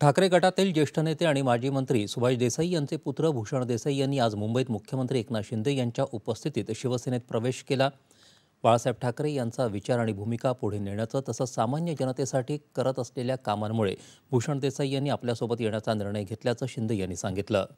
ठाकरे गटातील ज्येष्ठ नेते आणि माजी मंत्री सुभाष देसाई यांचे पुत्र भूषण देसाई यांनी आज मुंबईत मुख्यमंत्री एकनाथ शिंदे यांच्या उपस्थितीत शिवसेनेत प्रवेश केला बाळासाहेब ठाकरे यांचा विचार आणि भूमिका पुढे नेण्याचं तसंच सामान्य जनतेसाठी करत असलेल्या कामांमुळे भूषण देसाई यांनी आपल्यासोबत येण्याचा निर्णय घेतल्याचं शिंदे यांनी सांगितलं